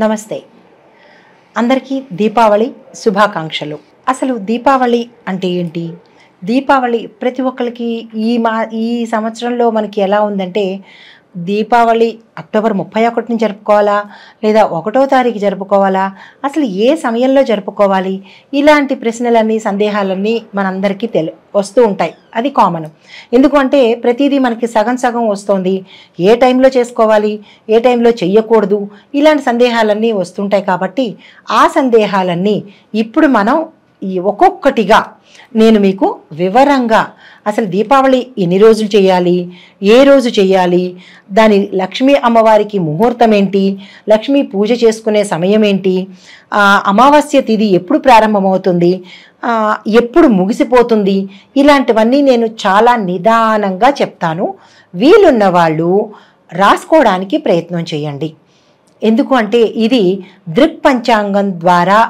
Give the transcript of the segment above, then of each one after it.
నమస్తే అందరికీ దీపావళి శుభాకాంక్షలు అసలు దీపావళి అంటే ఏంటి దీపావళి ప్రతి ఒక్కరికి ఈ మా ఈ సంవత్సరంలో మనకి ఎలా ఉందంటే దీపావళి అక్టోబర్ ముప్పై ఒకటిని జరుపుకోవాలా లేదా ఒకటో తారీఖు జరుపుకోవాలా అసలు ఏ సమయంలో జరుపుకోవాలి ఇలాంటి ప్రశ్నలన్నీ సందేహాలన్నీ మనందరికీ తెలు వస్తూ ఉంటాయి అది కామన్ ఎందుకంటే ప్రతిదీ మనకి సగం సగం వస్తుంది ఏ టైంలో చేసుకోవాలి ఏ టైంలో చెయ్యకూడదు ఇలాంటి సందేహాలన్నీ వస్తుంటాయి కాబట్టి ఆ సందేహాలన్నీ ఇప్పుడు మనం ఈ ఒక్కొక్కటిగా నేను మీకు వివరంగా అసలు దీపావళి ఎన్ని రోజులు చేయాలి ఏ రోజు చేయాలి దాని లక్ష్మీ అమ్మవారికి ముహూర్తం ఏంటి లక్ష్మీ పూజ చేసుకునే సమయం ఏంటి అమావాస్య తిథి ఎప్పుడు ప్రారంభమవుతుంది ఎప్పుడు ముగిసిపోతుంది ఇలాంటివన్నీ నేను చాలా నిదానంగా చెప్తాను వీలున్న వాళ్ళు రాసుకోవడానికి ప్రయత్నం చేయండి ఎందుకు అంటే ఇది దృక్పంచాంగం ద్వారా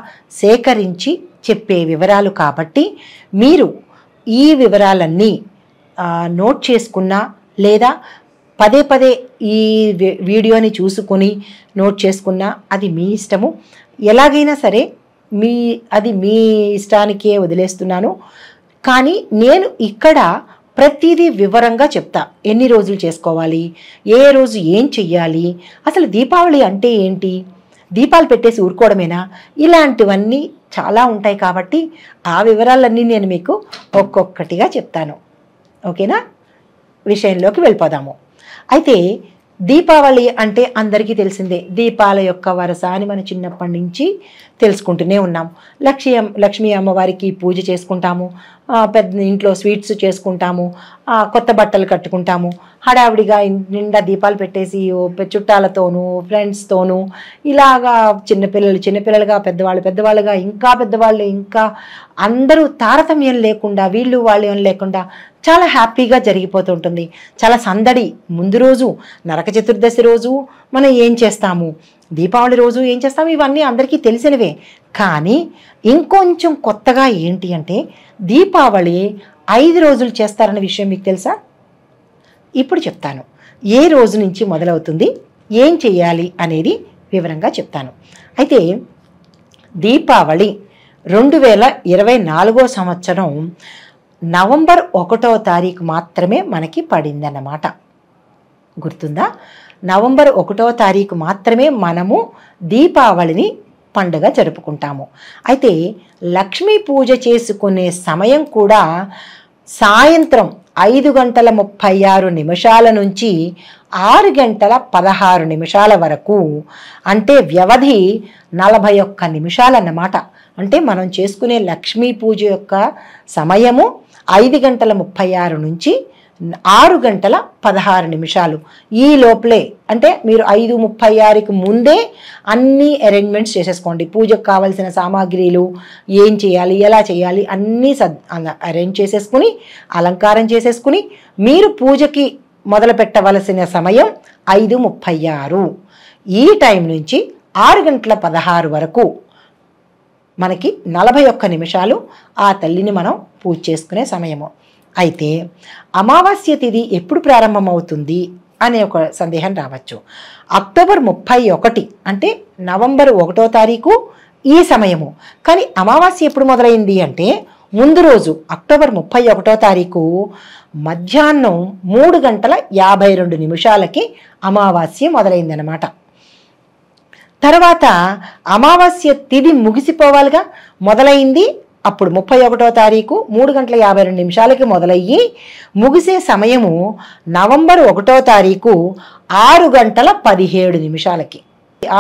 సేకరించి చెప్పే వివరాలు కాబట్టి మీరు ఈ వివరాలన్నీ నోట్ చేసుకున్నా లేదా పదే పదే ఈ వీడియోని చూసుకొని నోట్ చేసుకున్నా అది మీ ఇష్టము ఎలాగైనా సరే మీ అది మీ ఇష్టానికే వదిలేస్తున్నాను కానీ నేను ఇక్కడ ప్రతిదీ వివరంగా చెప్తా ఎన్ని రోజులు చేసుకోవాలి ఏ రోజు ఏం చెయ్యాలి అసలు దీపావళి అంటే ఏంటి దీపాలు పెట్టేసి ఊరుకోవడమేనా ఇలాంటివన్నీ చాలా ఉంటాయి కాబట్టి ఆ వివరాలన్నీ నేను మీకు ఒక్కొక్కటిగా చెప్తాను ఓకేనా విషయంలోకి వెళ్ళిపోదాము అయితే దీపావళి అంటే అందరికీ తెలిసిందే దీపాల యొక్క వరస అని మనం చిన్నప్పటి నుంచి తెలుసుకుంటూనే ఉన్నాం లక్ష్మీ లక్ష్మీ అమ్మవారికి పూజ చేసుకుంటాము పెద్ద ఇంట్లో స్వీట్స్ చేసుకుంటాము కొత్త బట్టలు కట్టుకుంటాము హడావిడిగా నిండా దీపాలు పెట్టేసి చుట్టాలతోనూ ఫ్రెండ్స్తోనూ ఇలాగా చిన్నపిల్లలు చిన్నపిల్లలుగా పెద్దవాళ్ళు పెద్దవాళ్ళుగా ఇంకా పెద్దవాళ్ళు ఇంకా అందరూ తారతమ్యం లేకుండా వీళ్ళు వాళ్ళు ఏం లేకుండా చాలా హ్యాపీగా జరిగిపోతుంటుంది చాలా సందడి ముందు రోజు నరక చతుర్దశి రోజు మనం ఏం చేస్తాము దీపావళి రోజు ఏం చేస్తాం ఇవన్నీ అందరికీ తెలిసినవే కానీ ఇంకొంచెం కొత్తగా ఏంటి అంటే దీపావళి ఐదు రోజులు చేస్తారన్న విషయం మీకు తెలుసా ఇప్పుడు చెప్తాను ఏ రోజు నుంచి మొదలవుతుంది ఏం చేయాలి అనేది వివరంగా చెప్తాను అయితే దీపావళి రెండు వేల ఇరవై నాలుగో సంవత్సరం నవంబర్ ఒకటో తారీఖు మాత్రమే మనకి పడిందన్నమాట గుర్తుందా నవంబర్ ఒకటో తారీఖు మాత్రమే మనము దీపావళిని పండుగ జరుపుకుంటాము అయితే లక్ష్మీ పూజ చేసుకునే సమయం కూడా సాయంత్రం ఐదు గంటల ముప్పై ఆరు నిమిషాల నుంచి ఆరు గంటల పదహారు నిమిషాల వరకు అంటే వ్యవధి నలభై ఒక్క నిమిషాలన్నమాట అంటే మనం చేసుకునే లక్ష్మీ పూజ యొక్క సమయము ఐదు గంటల ముప్పై ఆరు నుంచి ఆరు గంటల పదహారు నిమిషాలు ఈ లోపలే అంటే మీరు ఐదు ముప్పై ఆరుకి ముందే అన్ని అరేంజ్మెంట్స్ చేసేసుకోండి పూజకు కావలసిన సామాగ్రిలు ఏం చేయాలి ఎలా చేయాలి అన్నీ సద్ అరేంజ్ చేసేసుకుని అలంకారం చేసేసుకుని మీరు పూజకి మొదలు పెట్టవలసిన సమయం ఐదు ముప్పై ఆరు ఈ టైం నుంచి ఆరు గంటల పదహారు వరకు మనకి నలభై ఒక్క నిమిషాలు ఆ తల్లిని మనం పూజ చేసుకునే సమయము అయితే అమావాస్య తిథి ఎప్పుడు ప్రారంభమవుతుంది అనే ఒక సందేహం రావచ్చు అక్టోబర్ ముప్పై ఒకటి అంటే నవంబర్ ఒకటో తారీఖు ఈ సమయము కానీ అమావాస్య ఎప్పుడు మొదలైంది అంటే ముందు రోజు అక్టోబర్ ముప్పై ఒకటో తారీఖు మధ్యాహ్నం మూడు గంటల యాభై రెండు నిమిషాలకి అమావాస్య మొదలైందనమాట తర్వాత అమావాస్య తిథి ముగిసిపోవాలిగా మొదలైంది అప్పుడు ముప్పై ఒకటో తారీఖు మూడు గంటల యాభై రెండు నిమిషాలకి మొదలయ్యి ముగిసే సమయము నవంబర్ ఒకటో తారీఖు ఆరు గంటల పదిహేడు నిమిషాలకి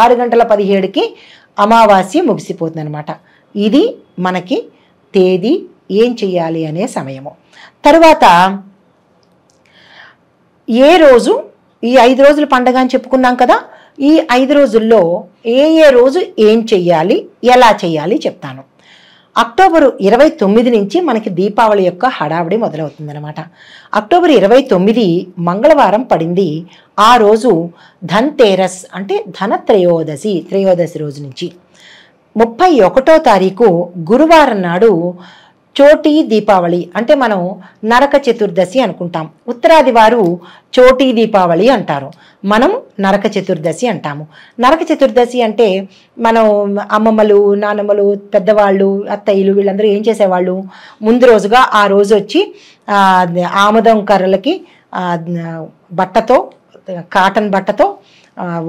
ఆరు గంటల పదిహేడుకి అమావాస్య ముగిసిపోతుంది అనమాట ఇది మనకి తేదీ ఏం చేయాలి అనే సమయము తరువాత ఏ రోజు ఈ ఐదు రోజులు పండగ అని చెప్పుకున్నాం కదా ఈ ఐదు రోజుల్లో ఏ ఏ రోజు ఏం చెయ్యాలి ఎలా చేయాలి చెప్తాను అక్టోబరు ఇరవై తొమ్మిది నుంచి మనకి దీపావళి యొక్క హడావిడి మొదలవుతుందనమాట అక్టోబర్ ఇరవై తొమ్మిది మంగళవారం పడింది ఆ రోజు ధన్ తేరస్ అంటే ధన త్రయోదశి త్రయోదశి రోజు నుంచి ముప్పై ఒకటో తారీఖు గురువారం నాడు చోటీ దీపావళి అంటే మనం నరక చతుర్దశి అనుకుంటాం ఉత్తరాది వారు చోటీ దీపావళి అంటారు మనం నరక చతుర్దశి అంటాము నరక చతుర్దశి అంటే మనం అమ్మమ్మలు నానమ్మలు పెద్దవాళ్ళు అత్తయ్యలు వీళ్ళందరూ ఏం చేసేవాళ్ళు ముందు రోజుగా ఆ రోజు వచ్చి ఆముదం కర్రలకి బట్టతో కాటన్ బట్టతో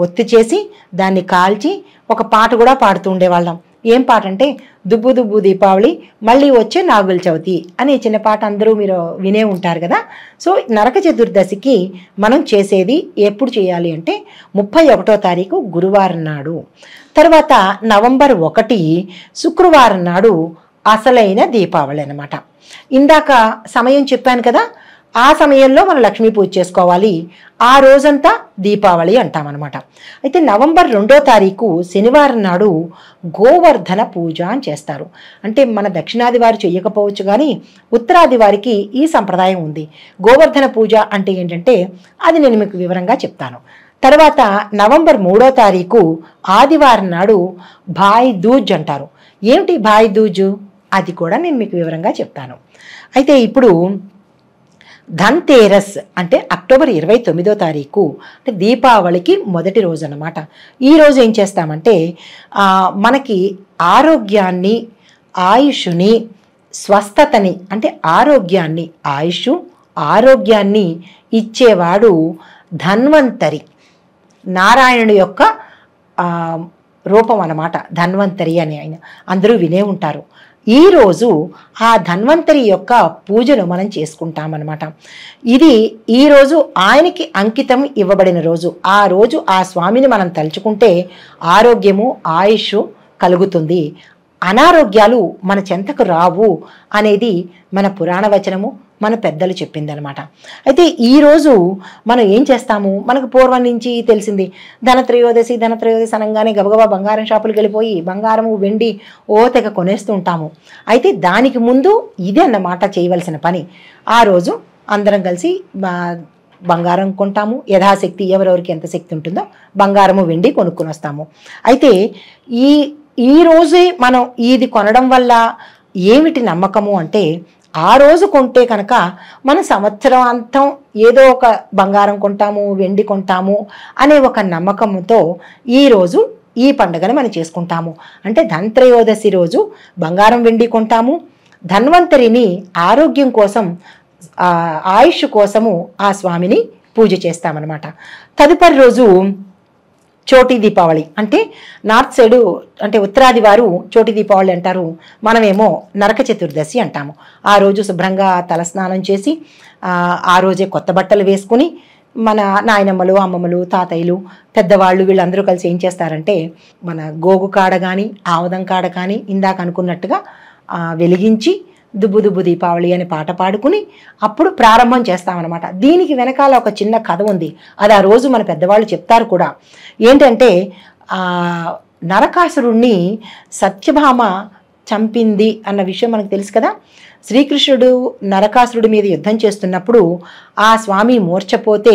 ఒత్తి చేసి దాన్ని కాల్చి ఒక పాట కూడా పాడుతూ ఉండేవాళ్ళం ఏం పాట అంటే దుబ్బు దుబ్బు దీపావళి మళ్ళీ వచ్చే నాగుల చవితి అనే చిన్న పాట అందరూ మీరు వినే ఉంటారు కదా సో నరక చతుర్దశికి మనం చేసేది ఎప్పుడు చేయాలి అంటే ముప్పై ఒకటో తారీఖు గురువారం నాడు తర్వాత నవంబర్ ఒకటి శుక్రవారం నాడు అసలైన దీపావళి అనమాట ఇందాక సమయం చెప్పాను కదా ఆ సమయంలో మనం లక్ష్మీ పూజ చేసుకోవాలి ఆ రోజంతా దీపావళి అంటామన్నమాట అయితే నవంబర్ రెండో తారీఖు శనివారం నాడు గోవర్ధన పూజ అని చేస్తారు అంటే మన దక్షిణాది వారు చేయకపోవచ్చు కానీ ఉత్తరాది వారికి ఈ సంప్రదాయం ఉంది గోవర్ధన పూజ అంటే ఏంటంటే అది నేను మీకు వివరంగా చెప్తాను తర్వాత నవంబర్ మూడో తారీఖు ఆదివారం నాడు భాయ్ దూజ్ అంటారు ఏమిటి భాయ్ దూజు అది కూడా నేను మీకు వివరంగా చెప్తాను అయితే ఇప్పుడు ధన్తేరస్ అంటే అక్టోబర్ ఇరవై తొమ్మిదో తారీఖు అంటే దీపావళికి మొదటి రోజు అనమాట ఈరోజు ఏం చేస్తామంటే మనకి ఆరోగ్యాన్ని ఆయుషుని స్వస్థతని అంటే ఆరోగ్యాన్ని ఆయుష్ ఆరోగ్యాన్ని ఇచ్చేవాడు ధన్వంతరి నారాయణుడి యొక్క రూపం అన్నమాట ధన్వంతరి అని ఆయన అందరూ వినే ఉంటారు ఈరోజు ఆ ధన్వంతరి యొక్క పూజను మనం చేసుకుంటామన్నమాట ఇది ఈరోజు ఆయనకి అంకితం ఇవ్వబడిన రోజు ఆ రోజు ఆ స్వామిని మనం తలుచుకుంటే ఆరోగ్యము ఆయుష్ కలుగుతుంది అనారోగ్యాలు మన చెంతకు రావు అనేది మన పురాణ వచనము మన పెద్దలు చెప్పిందనమాట అయితే ఈరోజు మనం ఏం చేస్తాము మనకు పూర్వం నుంచి తెలిసింది ధనత్రయోదశి ధనత్రయోదశి అనగానే గబగబా బంగారం షాపులకు వెళ్ళిపోయి బంగారము వెండి ఓ తెగ కొనేస్తూ ఉంటాము అయితే దానికి ముందు ఇదే అన్నమాట చేయవలసిన పని ఆ రోజు అందరం కలిసి బంగారం కొంటాము యథాశక్తి ఎవరెవరికి ఎంత శక్తి ఉంటుందో బంగారము వెండి కొనుక్కొని వస్తాము అయితే ఈ ఈ రోజే మనం ఇది కొనడం వల్ల ఏమిటి నమ్మకము అంటే ఆ రోజు కొంటే కనుక మన సంవత్సరం అంతం ఏదో ఒక బంగారం కొంటాము వెండి కొంటాము అనే ఒక నమ్మకంతో ఈరోజు ఈ పండుగను మనం చేసుకుంటాము అంటే ధన్త్రయోదశి రోజు బంగారం వెండి కొంటాము ధన్వంతరిని ఆరోగ్యం కోసం ఆయుష్ కోసము ఆ స్వామిని పూజ చేస్తామన్నమాట తదుపరి రోజు చోటి దీపావళి అంటే నార్త్ సైడు అంటే ఉత్తరాది వారు చోటి దీపావళి అంటారు మనమేమో నరక చతుర్దశి అంటాము ఆ రోజు శుభ్రంగా తలస్నానం చేసి ఆ రోజే కొత్త బట్టలు వేసుకుని మన నాయనమ్మలు అమ్మమ్మలు తాతయ్యలు పెద్దవాళ్ళు వీళ్ళందరూ కలిసి ఏం చేస్తారంటే మన గోగు కాడ కానీ ఆవదం కాడ కానీ ఇందాక అనుకున్నట్టుగా వెలిగించి దుబ్బు దుబ్బు దీపావళి అని పాట పాడుకుని అప్పుడు ప్రారంభం చేస్తామన్నమాట దీనికి వెనకాల ఒక చిన్న కథ ఉంది అది ఆ రోజు మన పెద్దవాళ్ళు చెప్తారు కూడా ఏంటంటే నరకాసురుణ్ణి సత్యభామ చంపింది అన్న విషయం మనకు తెలుసు కదా శ్రీకృష్ణుడు నరకాసురుడి మీద యుద్ధం చేస్తున్నప్పుడు ఆ స్వామి మూర్చపోతే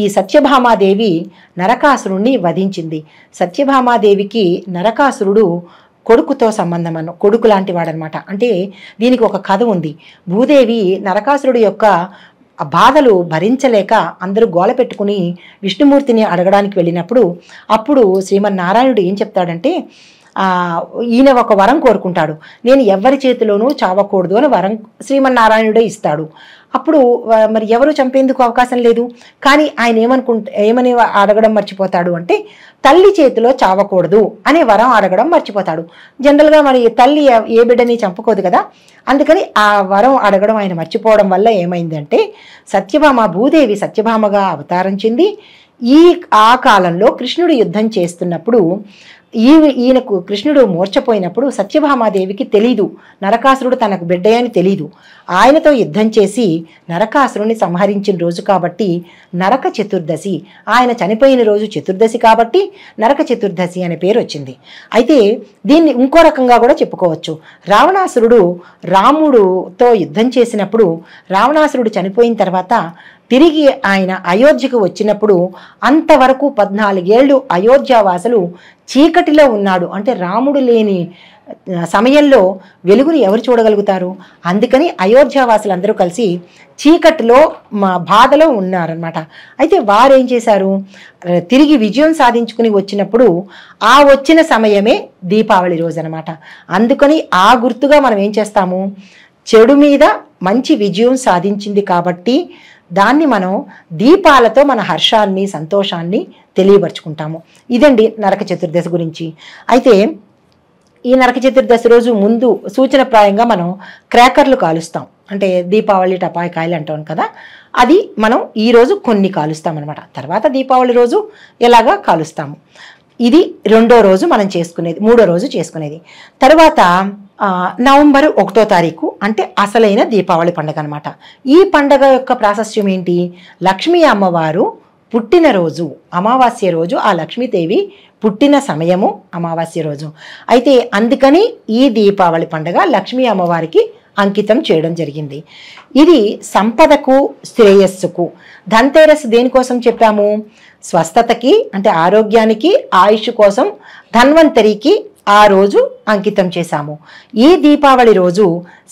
ఈ సత్యభామాదేవి నరకాసురుణ్ణి వధించింది సత్యభామాదేవికి నరకాసురుడు కొడుకుతో సంబంధం అన్న కొడుకు లాంటి వాడనమాట అంటే దీనికి ఒక కథ ఉంది భూదేవి నరకాసురుడు యొక్క బాధలు భరించలేక అందరూ గోల పెట్టుకుని విష్ణుమూర్తిని అడగడానికి వెళ్ళినప్పుడు అప్పుడు శ్రీమన్నారాయణుడు ఏం చెప్తాడంటే ఈయన ఒక వరం కోరుకుంటాడు నేను ఎవరి చేతిలోనూ చావకూడదు అని వరం శ్రీమన్నారాయణుడే ఇస్తాడు అప్పుడు మరి ఎవరు చంపేందుకు అవకాశం లేదు కానీ ఆయన ఏమనుకుంటే ఏమని అడగడం మర్చిపోతాడు అంటే తల్లి చేతిలో చావకూడదు అనే వరం అడగడం మర్చిపోతాడు జనరల్గా మరి తల్లి ఏ బిడ్డని చంపకూడదు కదా అందుకని ఆ వరం అడగడం ఆయన మర్చిపోవడం వల్ల ఏమైందంటే సత్యభామ భూదేవి సత్యభామగా అవతారించింది ఈ ఆ కాలంలో కృష్ణుడు యుద్ధం చేస్తున్నప్పుడు ఈ ఈయనకు కృష్ణుడు మూర్చపోయినప్పుడు సత్యభామాదేవికి తెలీదు నరకాసురుడు తనకు బిడ్డయని తెలీదు ఆయనతో యుద్ధం చేసి నరకాసురుని సంహరించిన రోజు కాబట్టి నరక చతుర్దశి ఆయన చనిపోయిన రోజు చతుర్దశి కాబట్టి నరక చతుర్దశి అనే పేరు వచ్చింది అయితే దీన్ని ఇంకో రకంగా కూడా చెప్పుకోవచ్చు రావణాసురుడు రాముడుతో యుద్ధం చేసినప్పుడు రావణాసురుడు చనిపోయిన తర్వాత తిరిగి ఆయన అయోధ్యకు వచ్చినప్పుడు అంతవరకు పద్నాలుగేళ్లు అయోధ్యావాసులు చీకటిలో ఉన్నాడు అంటే రాముడు లేని సమయంలో వెలుగుని ఎవరు చూడగలుగుతారు అందుకని అయోధ్యావాసులందరూ కలిసి చీకటిలో మా బాధలో ఉన్నారనమాట అయితే వారేం చేశారు తిరిగి విజయం సాధించుకుని వచ్చినప్పుడు ఆ వచ్చిన సమయమే దీపావళి రోజు అనమాట అందుకని ఆ గుర్తుగా మనం ఏం చేస్తాము చెడు మీద మంచి విజయం సాధించింది కాబట్టి దాన్ని మనం దీపాలతో మన హర్షాన్ని సంతోషాన్ని తెలియపరుచుకుంటాము ఇదండి నరక చతుర్దశ గురించి అయితే ఈ నరక చతుర్దశ రోజు ముందు సూచనప్రాయంగా మనం క్రాకర్లు కాలుస్తాం అంటే దీపావళి టపాయికాయలు అంటాం కదా అది మనం ఈరోజు కొన్ని కాలుస్తాం అనమాట తర్వాత దీపావళి రోజు ఎలాగా కాలుస్తాము ఇది రెండో రోజు మనం చేసుకునేది మూడో రోజు చేసుకునేది తర్వాత నవంబర్ ఒకటో తారీఖు అంటే అసలైన దీపావళి పండుగ అనమాట ఈ పండుగ యొక్క ప్రాశస్యం ఏంటి లక్ష్మీ అమ్మవారు పుట్టినరోజు అమావాస్య రోజు ఆ లక్ష్మీదేవి పుట్టిన సమయము అమావాస్య రోజు అయితే అందుకని ఈ దీపావళి పండుగ లక్ష్మీ అమ్మవారికి అంకితం చేయడం జరిగింది ఇది సంపదకు శ్రేయస్సుకు ధన్తేరస్ దేనికోసం చెప్పాము స్వస్థతకి అంటే ఆరోగ్యానికి ఆయుష్ కోసం ధన్వంతరికి ఆ రోజు అంకితం చేశాము ఈ దీపావళి రోజు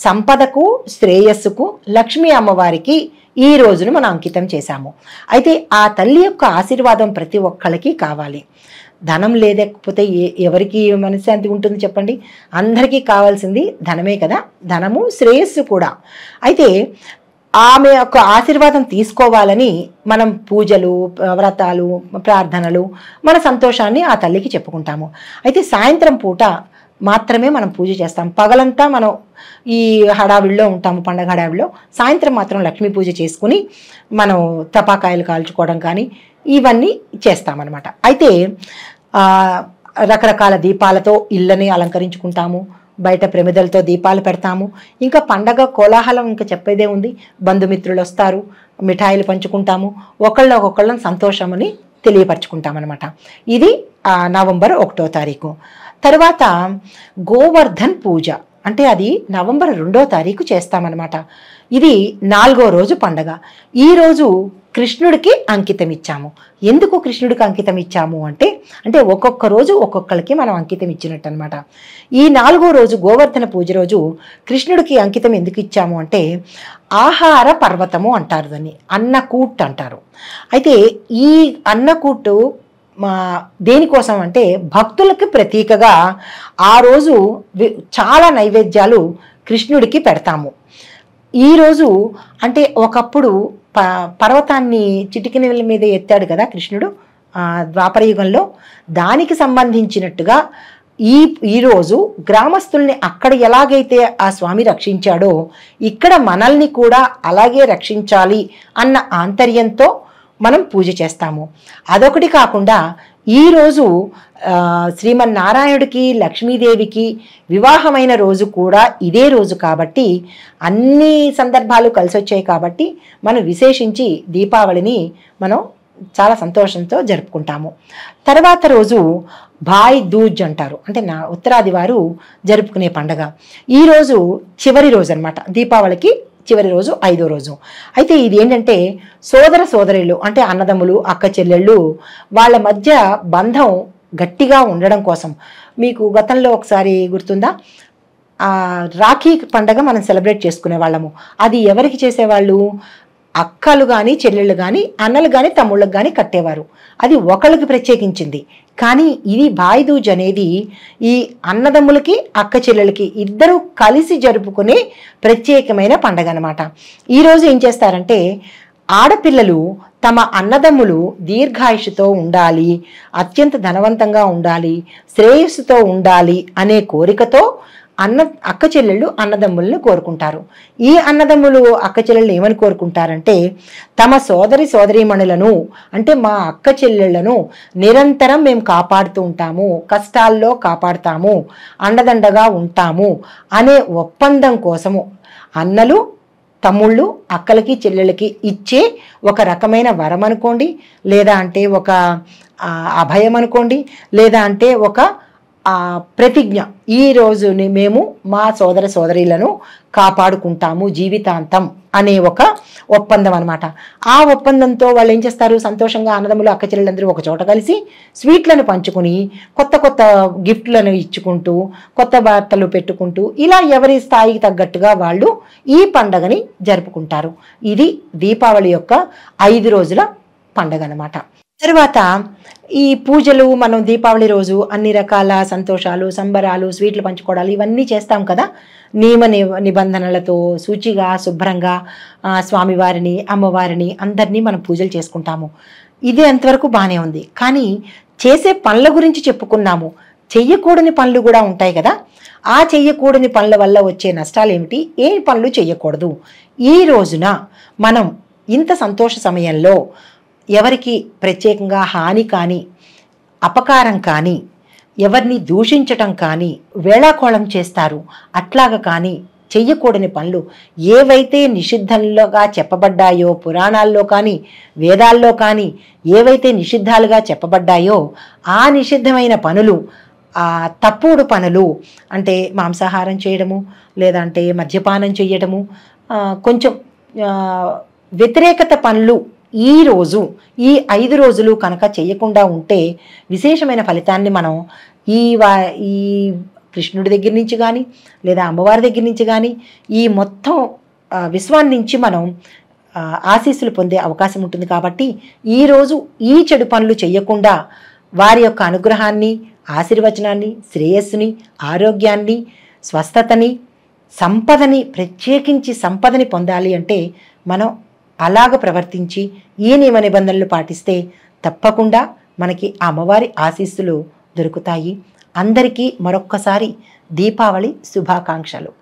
సంపదకు శ్రేయస్సుకు లక్ష్మీ అమ్మవారికి ఈ రోజును మనం అంకితం చేశాము అయితే ఆ తల్లి యొక్క ఆశీర్వాదం ప్రతి ఒక్కళ్ళకి కావాలి ధనం లేకపోతే ఎవరికి మనశ్శాంతి ఉంటుంది చెప్పండి అందరికీ కావాల్సింది ధనమే కదా ధనము శ్రేయస్సు కూడా అయితే ఆమె యొక్క ఆశీర్వాదం తీసుకోవాలని మనం పూజలు వ్రతాలు ప్రార్థనలు మన సంతోషాన్ని ఆ తల్లికి చెప్పుకుంటాము అయితే సాయంత్రం పూట మాత్రమే మనం పూజ చేస్తాం పగలంతా మనం ఈ హడావిడిలో ఉంటాము పండగ హడావిడిలో సాయంత్రం మాత్రం లక్ష్మీ పూజ చేసుకుని మనం తపాకాయలు కాల్చుకోవడం కానీ ఇవన్నీ చేస్తామన్నమాట అయితే రకరకాల దీపాలతో ఇళ్ళని అలంకరించుకుంటాము బయట ప్రమిదలతో దీపాలు పెడతాము ఇంకా పండగ కోలాహలం ఇంకా చెప్పేదే ఉంది బంధుమిత్రులు వస్తారు మిఠాయిలు పంచుకుంటాము ఒకళ్ళని ఒక్కొక్కళ్ళని సంతోషమని తెలియపరచుకుంటామన్నమాట ఇది నవంబర్ ఒకటో తారీఖు తర్వాత గోవర్ధన్ పూజ అంటే అది నవంబర్ రెండో తారీఖు చేస్తామన్నమాట ఇది నాలుగో రోజు పండగ ఈరోజు కృష్ణుడికి అంకితం ఇచ్చాము ఎందుకు కృష్ణుడికి అంకితం ఇచ్చాము అంటే అంటే ఒక్కొక్క రోజు ఒక్కొక్కరికి మనం అంకితం ఇచ్చినట్టు అనమాట ఈ నాలుగో రోజు గోవర్ధన పూజ రోజు కృష్ణుడికి అంకితం ఎందుకు ఇచ్చాము అంటే ఆహార పర్వతము అంటారు దాన్ని అన్నకూట్ అంటారు అయితే ఈ అన్నకూట్టు మా దేనికోసం అంటే భక్తులకి ప్రతీకగా ఆ రోజు చాలా నైవేద్యాలు కృష్ణుడికి పెడతాము ఈరోజు అంటే ఒకప్పుడు ప పర్వతాన్ని నెల మీద ఎత్తాడు కదా కృష్ణుడు ద్వాపరయుగంలో దానికి సంబంధించినట్టుగా ఈ ఈరోజు గ్రామస్తుల్ని అక్కడ ఎలాగైతే ఆ స్వామి రక్షించాడో ఇక్కడ మనల్ని కూడా అలాగే రక్షించాలి అన్న ఆంతర్యంతో మనం పూజ చేస్తాము అదొకటి కాకుండా ఈరోజు శ్రీమన్నారాయణుడికి లక్ష్మీదేవికి వివాహమైన రోజు కూడా ఇదే రోజు కాబట్టి అన్ని సందర్భాలు కలిసి వచ్చాయి కాబట్టి మనం విశేషించి దీపావళిని మనం చాలా సంతోషంతో జరుపుకుంటాము తర్వాత రోజు భాయ్ దూజ్ అంటారు అంటే నా ఉత్తరాది వారు జరుపుకునే పండగ ఈరోజు చివరి రోజు అనమాట దీపావళికి చివరి రోజు ఐదో రోజు అయితే ఇది ఏంటంటే సోదర సోదరులు అంటే అన్నదమ్ములు అక్క చెల్లెళ్ళు వాళ్ళ మధ్య బంధం గట్టిగా ఉండడం కోసం మీకు గతంలో ఒకసారి గుర్తుందా రాఖీ పండగ మనం సెలబ్రేట్ చేసుకునే వాళ్ళము అది ఎవరికి చేసేవాళ్ళు అక్కలు కానీ చెల్లెళ్ళు కానీ అన్నలు కానీ తమ్ముళ్ళకు కానీ కట్టేవారు అది ఒకళ్ళకి ప్రత్యేకించింది కానీ ఇది భాయిదూజ్ అనేది ఈ అన్నదమ్ములకి అక్క చెల్లెలకి ఇద్దరూ కలిసి జరుపుకునే ప్రత్యేకమైన పండగ అనమాట ఈరోజు ఏం చేస్తారంటే ఆడపిల్లలు తమ అన్నదమ్ములు దీర్ఘాయుషుతో ఉండాలి అత్యంత ధనవంతంగా ఉండాలి శ్రేయస్సుతో ఉండాలి అనే కోరికతో అన్న అక్క చెల్లెళ్ళు అన్నదమ్ములను కోరుకుంటారు ఈ అన్నదమ్ములు అక్క చెల్లెళ్ళు ఏమని కోరుకుంటారంటే తమ సోదరి సోదరీమణులను అంటే మా అక్క చెల్లెళ్లను నిరంతరం మేము కాపాడుతూ ఉంటాము కష్టాల్లో కాపాడుతాము అండదండగా ఉంటాము అనే ఒప్పందం కోసము అన్నలు తమ్ముళ్ళు అక్కలకి చెల్లెళ్ళకి ఇచ్చే ఒక రకమైన వరం అనుకోండి లేదా అంటే ఒక అభయం అనుకోండి లేదా అంటే ఒక ప్రతిజ్ఞ ఈ రోజుని మేము మా సోదర సోదరీలను కాపాడుకుంటాము జీవితాంతం అనే ఒక ఒప్పందం అనమాట ఆ ఒప్పందంతో వాళ్ళు ఏం చేస్తారు సంతోషంగా ఆనందములు అక్క చెల్లెలందరూ ఒక చోట కలిసి స్వీట్లను పంచుకుని కొత్త కొత్త గిఫ్ట్లను ఇచ్చుకుంటూ కొత్త వార్తలు పెట్టుకుంటూ ఇలా ఎవరి స్థాయికి తగ్గట్టుగా వాళ్ళు ఈ పండగని జరుపుకుంటారు ఇది దీపావళి యొక్క ఐదు రోజుల పండగ అనమాట తర్వాత ఈ పూజలు మనం దీపావళి రోజు అన్ని రకాల సంతోషాలు సంబరాలు స్వీట్లు పంచుకోవడాలు ఇవన్నీ చేస్తాం కదా నియమ నిబంధనలతో శుచిగా శుభ్రంగా స్వామివారిని అమ్మవారిని అందరినీ మనం పూజలు చేసుకుంటాము ఇది అంతవరకు బాగానే ఉంది కానీ చేసే పనుల గురించి చెప్పుకున్నాము చెయ్యకూడని పనులు కూడా ఉంటాయి కదా ఆ చెయ్యకూడని పనుల వల్ల వచ్చే నష్టాలు ఏమిటి ఏ పనులు చెయ్యకూడదు ఈ రోజున మనం ఇంత సంతోష సమయంలో ఎవరికి ప్రత్యేకంగా హాని కానీ అపకారం కానీ ఎవరిని దూషించటం కానీ వేళాకోళం చేస్తారు అట్లాగ కానీ చెయ్యకూడని పనులు ఏవైతే నిషిద్ధంలోగా చెప్పబడ్డాయో పురాణాల్లో కానీ వేదాల్లో కానీ ఏవైతే నిషిద్ధాలుగా చెప్పబడ్డాయో ఆ నిషిద్ధమైన పనులు తప్పుడు పనులు అంటే మాంసాహారం చేయడము లేదంటే మద్యపానం చేయడము కొంచెం వ్యతిరేకత పనులు ఈ రోజు ఈ ఐదు రోజులు కనుక చేయకుండా ఉంటే విశేషమైన ఫలితాన్ని మనం ఈ వా ఈ కృష్ణుడి దగ్గర నుంచి కానీ లేదా అమ్మవారి దగ్గర నుంచి కానీ ఈ మొత్తం విశ్వాన్ని నుంచి మనం ఆశీస్సులు పొందే అవకాశం ఉంటుంది కాబట్టి ఈరోజు ఈ చెడు పనులు చేయకుండా వారి యొక్క అనుగ్రహాన్ని ఆశీర్వచనాన్ని శ్రేయస్సుని ఆరోగ్యాన్ని స్వస్థతని సంపదని ప్రత్యేకించి సంపదని పొందాలి అంటే మనం అలాగ ప్రవర్తించి ఈ నియమ నిబంధనలు పాటిస్తే తప్పకుండా మనకి అమ్మవారి ఆశీస్సులు దొరుకుతాయి అందరికీ మరొక్కసారి దీపావళి శుభాకాంక్షలు